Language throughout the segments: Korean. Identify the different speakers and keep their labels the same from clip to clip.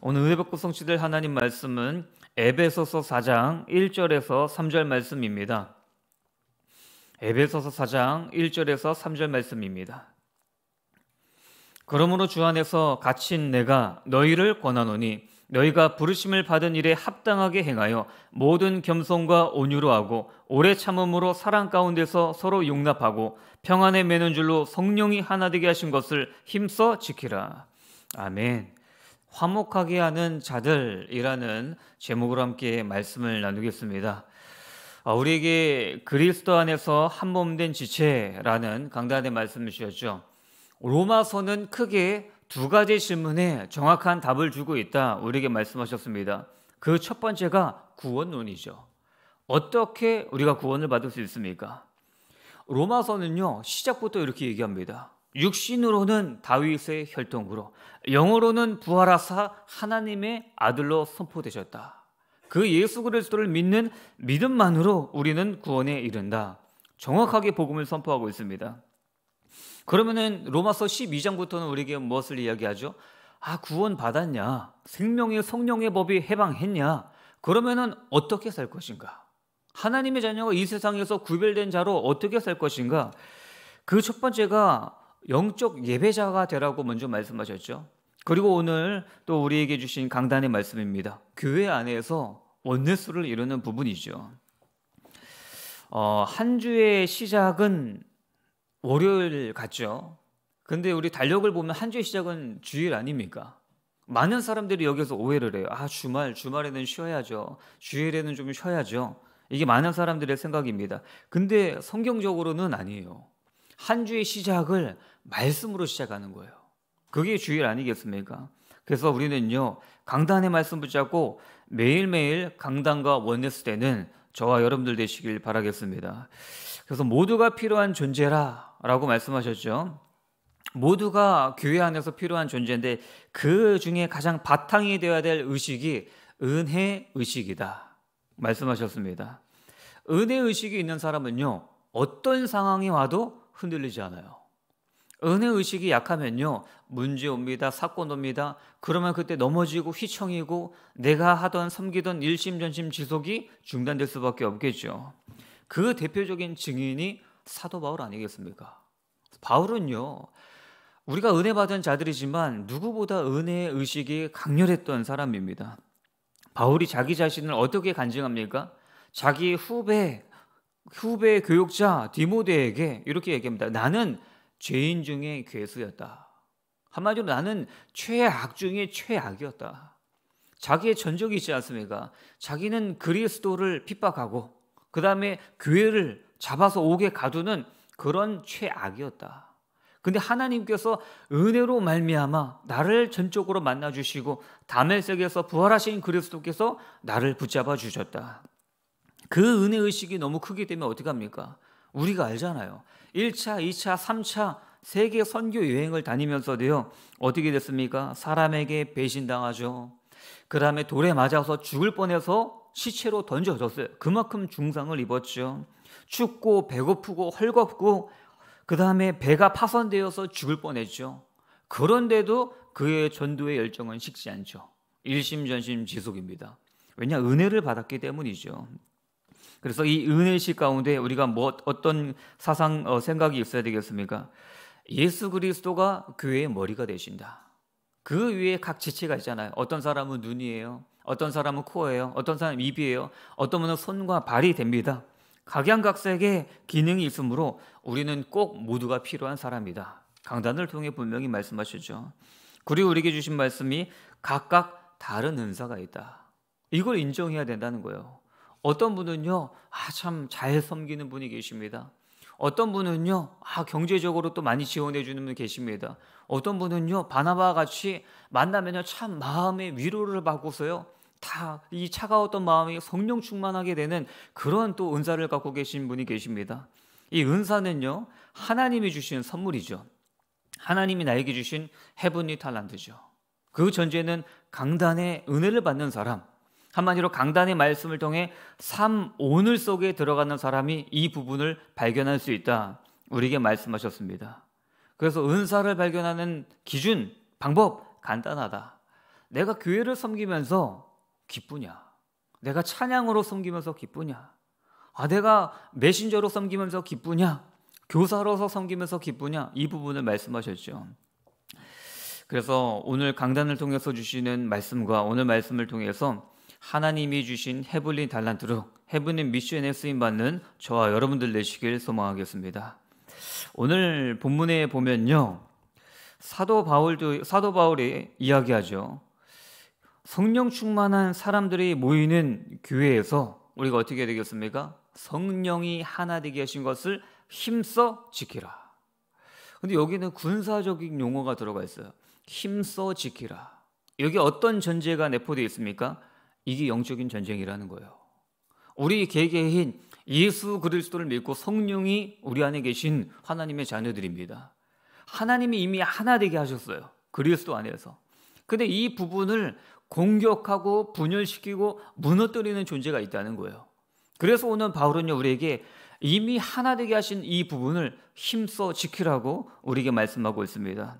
Speaker 1: 오늘 은혜 받고 성취될 하나님 말씀은 에베소서 4장 1절에서 3절 말씀입니다. 에베소서 4장 1절에서 3절 말씀입니다. 그러므로 주 안에서 갇힌 내가 너희를 권하노니 너희가 부르심을 받은 일에 합당하게 행하여 모든 겸손과 온유로 하고 오래 참음으로 사랑 가운데서 서로 용납하고 평안에 매는 줄로 성령이 하나 되게 하신 것을 힘써 지키라. 아멘. 화목하게 하는 자들이라는 제목으로 함께 말씀을 나누겠습니다. 아, 우리에게 그리스도 안에서 한 몸 된 지체라는 강단의 말씀을 주셨죠. 로마서는 크게 두 가지 질문에 정확한 답을 주고 있다. 우리에게 말씀하셨습니다. 그 첫 번째가 구원론이죠. 어떻게 우리가 구원을 받을 수 있습니까? 로마서는요, 시작부터 이렇게 얘기합니다. 육신으로는 다윗의 혈통으로 영어로는 부활하사 하나님의 아들로 선포되셨다. 그 예수 그리스도를 믿는 믿음만으로 우리는 구원에 이른다. 정확하게 복음을 선포하고 있습니다. 그러면은 로마서 12장부터는 우리에게 무엇을 이야기하죠? 아, 구원 받았냐? 생명의 성령의 법이 해방했냐? 그러면은 어떻게 살 것인가? 하나님의 자녀가 이 세상에서 구별된 자로 어떻게 살 것인가? 그 첫 번째가 영적 예배자가 되라고 먼저 말씀하셨죠. 그리고 오늘 또 우리에게 주신 강단의 말씀입니다. 교회 안에서 원내수를 이루는 부분이죠. 어, 한 주의 시작은 월요일 같죠. 근데 우리 달력을 보면 한 주의 시작은 주일 아닙니까? 많은 사람들이 여기서 오해를 해요. 아, 주말, 주말에는 쉬어야죠. 주일에는 좀 쉬어야죠. 이게 많은 사람들의 생각입니다. 근데 성경적으로는 아니에요. 한 주의 시작을 말씀으로 시작하는 거예요. 그게 주일 아니겠습니까? 그래서 우리는요, 강단의 말씀 붙잡고 매일매일 강단과 원했을 때는 저와 여러분들 되시길 바라겠습니다. 그래서 모두가 필요한 존재라 라고 말씀하셨죠. 모두가 교회 안에서 필요한 존재인데 그 중에 가장 바탕이 되어야 될 의식이 은혜 의식이다. 말씀하셨습니다. 은혜 의식이 있는 사람은요, 어떤 상황이 와도 흔들리지 않아요. 은혜 의식이 약하면요. 문제 옵니다. 사건 옵니다. 그러면 그때 넘어지고 휘청이고 내가 하던 섬기던 일심전심 지속이 중단될 수밖에 없겠죠. 그 대표적인 증인이 사도 바울 아니겠습니까? 바울은요. 우리가 은혜 받은 자들이지만 누구보다 은혜의 의식이 강렬했던 사람입니다. 바울이 자기 자신을 어떻게 간증합니까? 자기 후배 후배 교육자 디모데에게 이렇게 얘기합니다. 나는 죄인 중에 괴수였다. 한마디로 나는 최악 중에 최악이었다. 자기의 전적이 있지 않습니까? 자기는 그리스도를 핍박하고 그 다음에 교회를 잡아서 옥에 가두는 그런 최악이었다. 근데 하나님께서 은혜로 말미암아 나를 전적으로 만나 주시고 담의 세에서 부활하신 그리스도께서 나를 붙잡아 주셨다. 그 은혜 의식이 너무 크기 때문에 어떻게 합니까? 우리가 알잖아요. 1차, 2차, 3차 세계 선교 여행을 다니면서도요. 어떻게 됐습니까? 사람에게 배신당하죠. 그다음에 돌에 맞아서 죽을 뻔해서 시체로 던져졌어요. 그만큼 중상을 입었죠. 춥고 배고프고 헐겁고 그다음에 배가 파손되어서 죽을 뻔했죠. 그런데도 그의 전도의 열정은 식지 않죠. 일심전심 지속입니다. 왜냐 은혜를 받았기 때문이죠. 그래서 이 은혜의식 가운데 우리가 뭐 어떤 사상 어, 생각이 있어야 되겠습니까? 예수 그리스도가 교회의 그 머리가 되신다. 그 위에 각 지체가 있잖아요. 어떤 사람은 눈이에요. 어떤 사람은 코예요. 어떤 사람은 입이에요. 어떤 분은 손과 발이 됩니다. 각양각색의 기능이 있으므로 우리는 꼭 모두가 필요한 사람이다. 강단을 통해 분명히 말씀하시죠. 그리고 우리에게 주신 말씀이 각각 다른 은사가 있다. 이걸 인정해야 된다는 거예요. 어떤 분은요, 아, 참잘 섬기는 분이 계십니다. 어떤 분은요, 아, 경제적으로 또 많이 지원해 주는 분이 계십니다. 어떤 분은요, 바나바와 같이 만나면참 마음의 위로를 받고서요, 다 이 차가웠던 마음이 성령 충만하게 되는 그런 또 은사를 갖고 계신 분이 계십니다. 이 은사는요, 하나님이 주신 선물이죠. 하나님이 나에게 주신 헤븐니탈란드죠그 전제는 강단의 은혜를 받는 사람, 한마디로 강단의 말씀을 통해 삶 오늘 속에 들어가는 사람이 이 부분을 발견할 수 있다. 우리에게 말씀하셨습니다. 그래서 은사를 발견하는 기준, 방법 간단하다. 내가 교회를 섬기면서 기쁘냐? 내가 찬양으로 섬기면서 기쁘냐? 아, 내가 메신저로 섬기면서 기쁘냐? 교사로서 섬기면서 기쁘냐? 이 부분을 말씀하셨죠. 그래서 오늘 강단을 통해서 주시는 말씀과 오늘 말씀을 통해서 하나님이 주신 헤블린 달란트로 헤븐인 미션에 쓰임 받는 저와 여러분들 되시길 소망하겠습니다. 오늘 본문에 보면요. 사도 바울도 사도 바울이 이야기하죠. 성령 충만한 사람들이 모이는 교회에서 우리가 어떻게 되겠습니까? 성령이 하나 되게 하신 것을 힘써 지키라. 근데 여기는 군사적인 용어가 들어가 있어요. 힘써 지키라. 여기 어떤 전제가 내포되어 있습니까? 이게 영적인 전쟁이라는 거예요. 우리 개개인 예수 그리스도를 믿고 성령이 우리 안에 계신 하나님의 자녀들입니다. 하나님이 이미 하나 되게 하셨어요. 그리스도 안에서. 근데 이 부분을 공격하고 분열시키고 무너뜨리는 존재가 있다는 거예요. 그래서 오늘 바울은요, 우리에게 이미 하나 되게 하신 이 부분을 힘써 지키라고 우리에게 말씀하고 있습니다.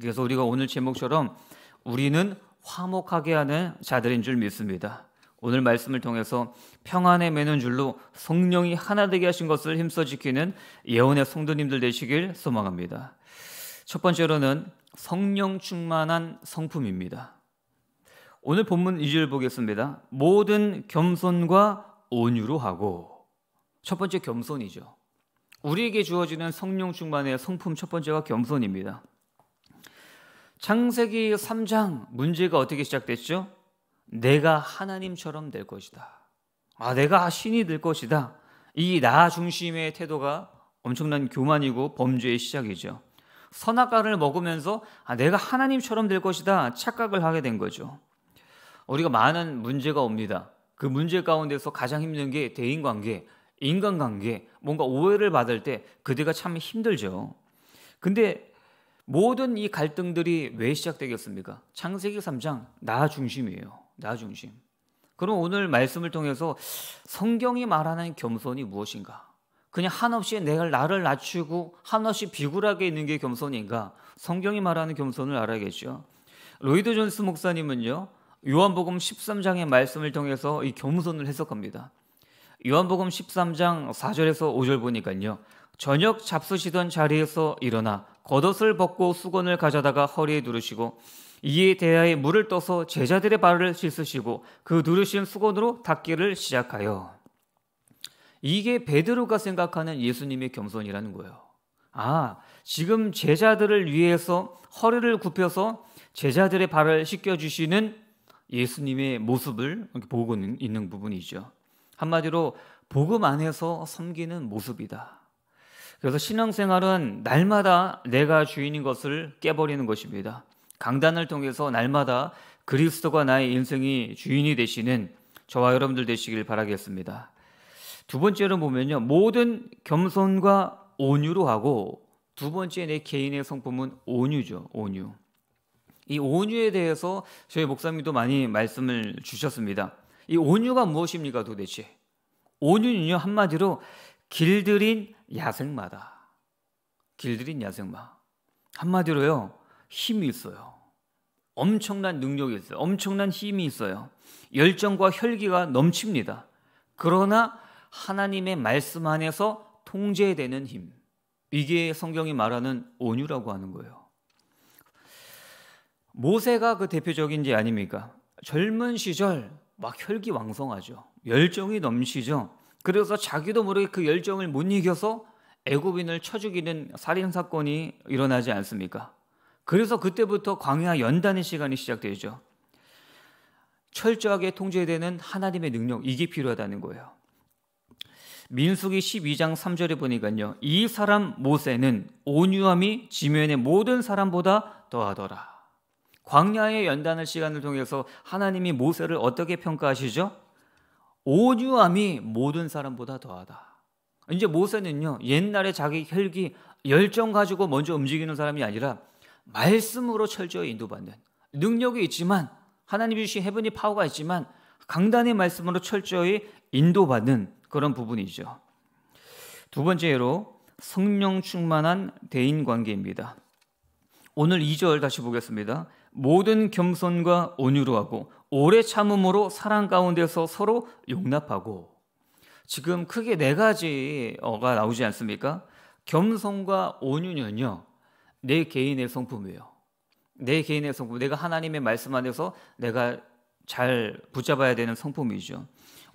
Speaker 1: 그래서 우리가 오늘 제목처럼 우리는 화목하게 하는 자들인 줄 믿습니다. 오늘 말씀을 통해서 평안에 매는 줄로 성령이 하나 되게 하신 것을 힘써 지키는 예언의 성도님들 되시길 소망합니다. 첫 번째로는 성령 충만한 성품입니다. 오늘 본문 2절 보겠습니다. 모든 겸손과 온유로 하고 첫 번째 겸손이죠. 우리에게 주어지는 성령 충만의 성품 첫 번째가 겸손입니다. 창세기 3장 문제가 어떻게 시작됐죠? 내가 하나님처럼 될 것이다. 아, 내가 신이 될 것이다. 이 나 중심의 태도가 엄청난 교만이고 범죄의 시작이죠. 선악과를 먹으면서 아, 내가 하나님처럼 될 것이다 착각을 하게 된 거죠. 우리가 많은 문제가 옵니다. 그 문제 가운데서 가장 힘든 게 대인관계, 인간관계, 뭔가 오해를 받을 때 그대가 참 힘들죠. 근데 모든 이 갈등들이 왜 시작되겠습니까? 창세기 3장 나 중심이에요. 나 중심. 그럼 오늘 말씀을 통해서 성경이 말하는 겸손이 무엇인가? 그냥 한없이 내가 나를 낮추고 한없이 비굴하게 있는 게 겸손인가? 성경이 말하는 겸손을 알아야겠죠. 로이드 존스 목사님은요. 요한복음 13장의 말씀을 통해서 이 겸손을 해석합니다. 요한복음 13장 4절에서 5절 보니까요. 저녁 잡수시던 자리에서 일어나 겉옷을 벗고 수건을 가져다가 허리에 누르시고 이에 대하여 물을 떠서 제자들의 발을 씻으시고 그누르신 수건으로 닦기를 시작하여 이게 베드로가 생각하는 예수님의 겸손이라는 거예요. 아, 지금 제자들을 위해서 허리를 굽혀서 제자들의 발을 씻겨 주시는 예수님의 모습을 보고 있는 부분이죠. 한마디로 복음 안에서 섬기는 모습이다. 그래서 신앙생활은 날마다 내가 주인인 것을 깨버리는 것입니다. 강단을 통해서 날마다 그리스도가 나의 인생이 주인이 되시는 저와 여러분들 되시길 바라겠습니다. 두 번째로 보면요. 모든 겸손과 온유로 하고 두 번째 내 개인의 성품은 온유죠. 온유. 이 온유에 대해서 저희 목사님도 많이 말씀을 주셨습니다. 이 온유가 무엇입니까 도대체? 온유는요 한마디로 길들인 야생마다. 길들인 야생마. 한마디로요, 힘이 있어요. 엄청난 능력이 있어요. 엄청난 힘이 있어요. 열정과 혈기가 넘칩니다. 그러나 하나님의 말씀 안에서 통제되는 힘. 이게 성경이 말하는 온유라고 하는 거예요. 모세가 그 대표적인지 아닙니까? 젊은 시절 막 혈기 왕성하죠. 열정이 넘치죠. 그래서 자기도 모르게 그 열정을 못 이겨서 애굽인을 쳐 죽이는 살인 사건이 일어나지 않습니까? 그래서 그때부터 광야 연단의 시간이 시작되죠. 철저하게 통제되는 하나님의 능력 이게 필요하다는 거예요. 민수기 12장 3절에 보니까요. 이 사람 모세는 온유함이 지면의 모든 사람보다 더하더라. 광야의 연단을 시간을 통해서 하나님이 모세를 어떻게 평가하시죠? 오주함이 모든 사람보다 더하다. 이제 모세는요, 옛날에 자기 혈기, 열정 가지고 먼저 움직이는 사람이 아니라 말씀으로 철저히 인도받는 능력이 있지만 하나님 주신 헤븐이 파워가 있지만 강단의 말씀으로 철저히 인도받는 그런 부분이죠. 두 번째로 성령 충만한 대인 관계입니다. 오늘 2절 다시 보겠습니다. 모든 겸손과 온유로 하고 오래 참음으로 사랑 가운데서 서로 용납하고 지금 크게 네 가지가 나오지 않습니까? 겸손과 온유는요. 내 개인의 성품이에요. 내 개인의 성품. 내가 하나님의 말씀 안에서 내가 잘 붙잡아야 되는 성품이죠.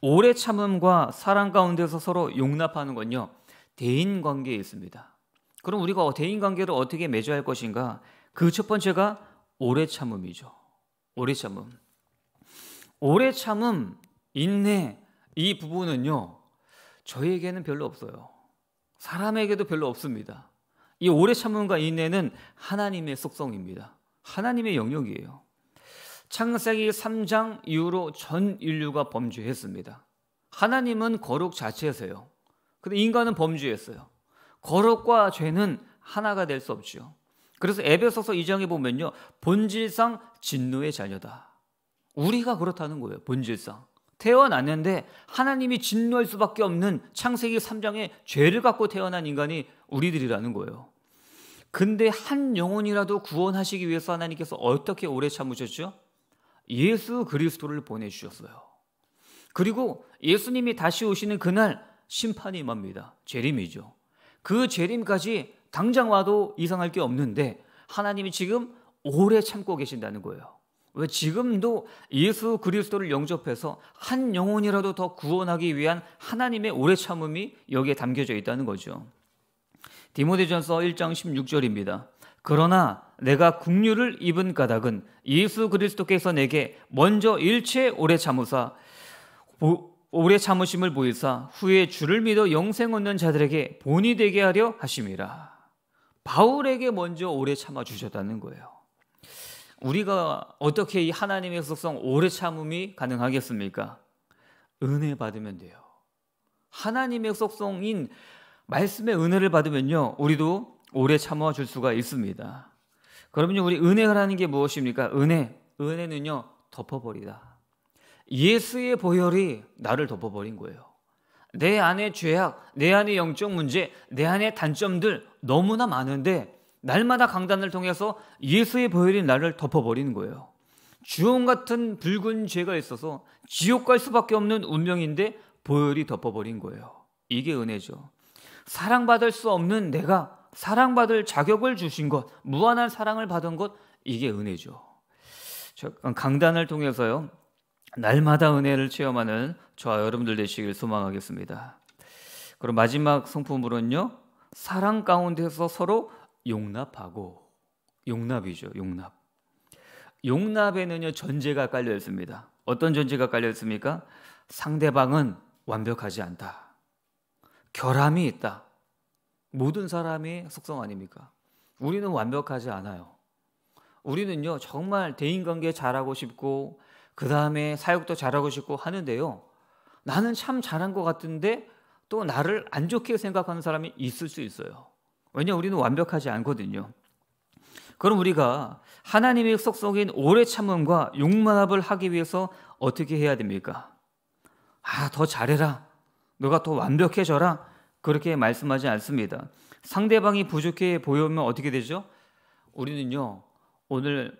Speaker 1: 오래 참음과 사랑 가운데서 서로 용납하는 건요. 대인 관계에 있습니다. 그럼 우리가 대인 관계를 어떻게 맺어야 할 것인가? 그 첫 번째가 오래 참음이죠. 오래 참음. 오래 참음, 인내 이 부분은요. 저희에게는 별로 없어요. 사람에게도 별로 없습니다. 이 오래 참음과 인내는 하나님의 속성입니다. 하나님의 영역이에요. 창세기 3장 이후로 전 인류가 범죄했습니다. 하나님은 거룩 자체에서요. 근데 인간은 범죄했어요. 거룩과 죄는 하나가 될 수없죠 그래서 에베소서 2장에 보면요. 본질상 진노의 자녀다. 우리가 그렇다는 거예요. 본질상. 태어났는데 하나님이 진노할 수밖에 없는 창세기 3장의 죄를 갖고 태어난 인간이 우리들이라는 거예요. 근데 한 영혼이라도 구원하시기 위해서 하나님께서 어떻게 오래 참으셨죠? 예수 그리스도를 보내주셨어요. 그리고 예수님이 다시 오시는 그날 심판이 맙니다 재림이죠. 그 재림까지 당장 와도 이상할 게 없는데 하나님이 지금 오래 참고 계신다는 거예요. 왜 지금도 예수 그리스도를 영접해서 한 영혼이라도 더 구원하기 위한 하나님의 오래 참음이 여기에 담겨져 있다는 거죠. 디모데전서 1장 16절입니다. 그러나 내가 국류를 입은 까닭은 예수 그리스도께서 내게 먼저 일체 오래 참으사 오래 참으심을 보이사 후에 주를 믿어 영생 얻는 자들에게 본이 되게 하려 하심이라. 바울에게 먼저 오래 참아 주셨다는 거예요. 우리가 어떻게 이 하나님의 속성 오래 참음이 가능하겠습니까? 은혜 받으면 돼요. 하나님의 속성인 말씀의 은혜를 받으면요, 우리도 오래 참아줄 수가 있습니다. 그러면 우리 은혜라는 게 무엇입니까? 은혜. 은혜는요, 덮어버리다. 예수의 보혈이 나를 덮어버린 거예요. 내 안에 죄악, 내 안에 영적 문제, 내 안에 단점들 너무나 많은데 날마다 강단을 통해서 예수의 보혈이 나를 덮어버리는 거예요. 주홍 같은 붉은 죄가 있어서 지옥 갈 수밖에 없는 운명인데 보혈이 덮어버린 거예요. 이게 은혜죠. 사랑받을 수 없는 내가 사랑받을 자격을 주신 것, 무한한 사랑을 받은 것, 이게 은혜죠. 강단을 통해서요, 날마다 은혜를 체험하는 저와 여러분들 되시길 소망하겠습니다. 그럼 마지막 성품으로는요, 사랑 가운데서 서로 용납하고 용납이죠. 용납. 용납에는요 전제가 깔려 있습니다. 어떤 전제가 깔려 있습니까? 상대방은 완벽하지 않다. 결함이 있다. 모든 사람이 속성 아닙니까? 우리는 완벽하지 않아요. 우리는요 정말 대인관계 잘하고 싶고 그 다음에 사역도 잘하고 싶고 하는데요. 나는 참 잘한 것 같은데 또 나를 안 좋게 생각하는 사람이 있을 수 있어요. 왜냐 우리는 완벽하지 않거든요. 그럼 우리가 하나님의 속속인 오래 참음과 육만합을 하기 위해서 어떻게 해야 됩니까? 아, 더 잘해라. 너가 더 완벽해져라. 그렇게 말씀하지 않습니다. 상대방이 부족해 보이면 어떻게 되죠? 우리는요, 오늘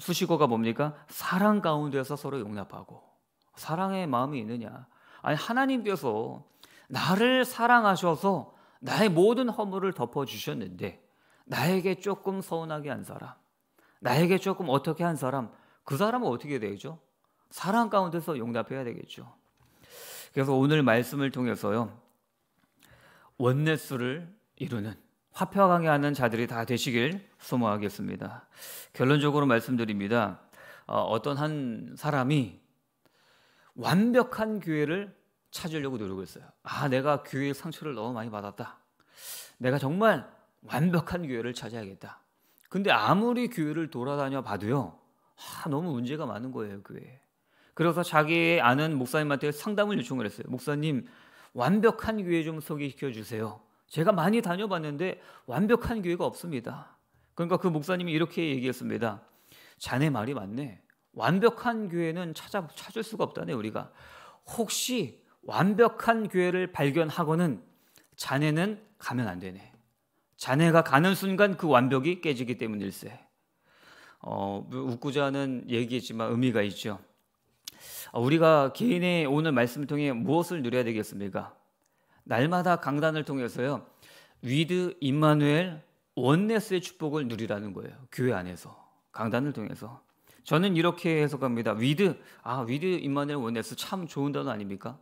Speaker 1: 수식어가 뭡니까? 사랑 가운데서 서로 용납하고. 사랑의 마음이 있느냐. 아니, 하나님께서 나를 사랑하셔서 나의 모든 허물을 덮어주셨는데 나에게 조금 서운하게 한 사람, 나에게 조금 어떻게 한 사람, 그 사람은 어떻게 되죠? 사랑 가운데서 용납해야 되겠죠. 그래서 오늘 말씀을 통해서요, 원내수를 이루는 화평하게 하는 자들이 다 되시길 소모하겠습니다. 결론적으로 말씀드립니다. 어, 어떤 한 사람이 완벽한 교회를 찾으려고 노력했어요. 아, 내가 교회의 상처를 너무 많이 받았다. 내가 정말 완벽한 교회를 찾아야겠다. 근데 아무리 교회를 돌아다녀 봐도요, 아, 너무 문제가 많은 거예요, 교회에. 그래서 자기 아는 목사님한테 상담을 요청을 했어요. 목사님, 완벽한 교회 좀 소개시켜 주세요. 제가 많이 다녀봤는데 완벽한 교회가 없습니다. 그러니까 그 목사님이 이렇게 얘기했습니다. 자네 말이 맞네. 완벽한 교회는 찾아 찾을 수가 없다네 우리가. 혹시 완벽한 교회를 발견하고는 자네는 가면 안 되네. 자네가 가는 순간 그 완벽이 깨지기 때문일세. 어, 뭐 웃고자 하는 얘기지만 의미가 있죠. 어, 우리가 개인의 오늘 말씀을 통해 무엇을 누려야 되겠습니까? 날마다 강단을 통해서요. 위드 임마누엘 원네스의 축복을 누리라는 거예요. 교회 안에서 강단을 통해서 저는 이렇게 해석합니다. 위드 아 위드 임마누엘 원네스 참 좋은 단어 아닙니까?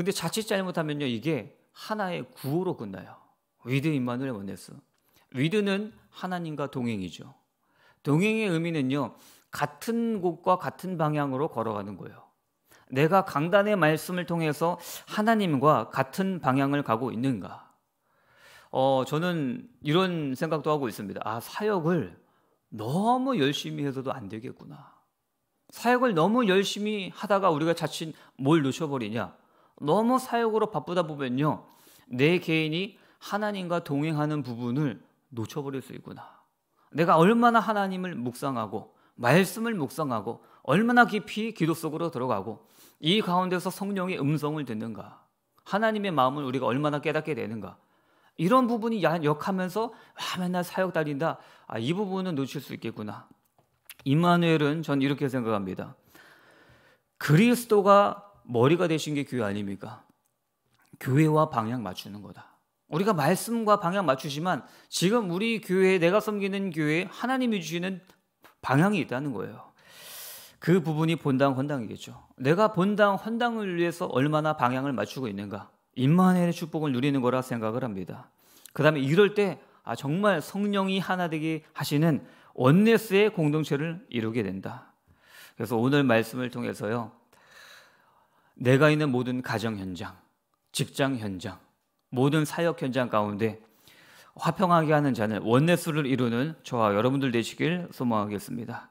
Speaker 1: 근데 자칫 잘못하면요, 이게 하나의 구호로 끝나요. 위드 임마누엘 원네스. 위드는 하나님과 동행이죠. 동행의 의미는요, 같은 곳과 같은 방향으로 걸어가는 거예요. 내가 강단의 말씀을 통해서 하나님과 같은 방향을 가고 있는가? 어, 저는 이런 생각도 하고 있습니다. 아, 사역을 너무 열심히 해서도 안 되겠구나. 사역을 너무 열심히 하다가 우리가 자칫 뭘 놓쳐버리냐? 너무 사역으로 바쁘다 보면요. 내 개인이 하나님과 동행하는 부분을 놓쳐버릴 수 있구나. 내가 얼마나 하나님을 묵상하고, 말씀을 묵상하고, 얼마나 깊이 기도 속으로 들어가고, 이 가운데서 성령의 음성을 듣는가. 하나님의 마음을 우리가 얼마나 깨닫게 되는가. 이런 부분이 역하면서 아, 맨날 사역 달린다. 아, 이 부분은 놓칠 수 있겠구나. 이마누엘은 전 이렇게 생각합니다. 그리스도가 머리가 되신 게 교회 아닙니까? 교회와 방향 맞추는 거다. 우리가 말씀과 방향 맞추지만 지금 우리 교회 내가 섬기는 교회 하나님이 주시는 방향이 있다는 거예요. 그 부분이 본당 헌당이겠죠. 내가 본당 헌당을 위해서 얼마나 방향을 맞추고 있는가. 임마누엘의 축복을 누리는 거라 생각을 합니다. 그다음에 이럴 때 아, 정말 성령이 하나 되게 하시는 원네스의 공동체를 이루게 된다. 그래서 오늘 말씀을 통해서요. 내가 있는 모든 가정 현장, 직장 현장, 모든 사역 현장 가운데 화평하게 하는 자는 원내수를 이루는 저와 여러분들 되시길 소망하겠습니다.